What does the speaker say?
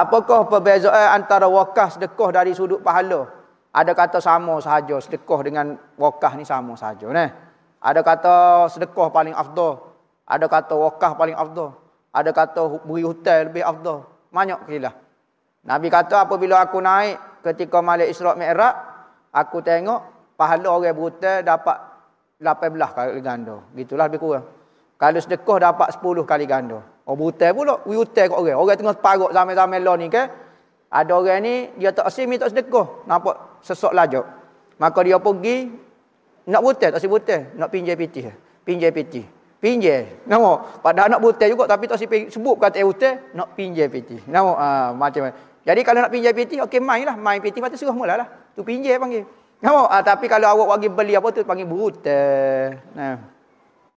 Apakah perbezaan antara wakaf sedekah dari sudut pahala? Ada kata sama sahaja sedekah dengan wakaf ni sama sahaja. Ne? Ada kata sedekah paling afdol. Ada kata wakaf paling afdol. Ada kata beri hutan lebih afdol. Banyak kira. Nabi kata apabila aku naik ketika Malik Isra' Mi'raq, aku tengok pahala orang berhutan dapat 18 kali ganda. Gitulah lebih kurang. Kalau sedekah dapat 10 kali ganda. Orang berhutang pula. Wih hutang kat orang. Orang tengah separuh zaman-zaman lah ni ke, Ada orang ni, dia tak asyik, dia tak sedekah. Nampak sesok lajak. Maka dia pergi, nak berhutang, tak asyik berhutang. Nak pinjai piti. Pinjai piti. Pinjai. Nama? Padahal nak berhutang juga, tapi tak asyik sebut kata eh, hutang, nak pinjai piti. Nama? Ha, ah, macam mana? Jadi kalau nak pinjai piti, okey main lah. Main piti, patut suruh mula lah. Tu pinjai panggil. Nama? Ha, ah, tapi kalau awak bagi beli apa tu, panggil berhutang. Nama?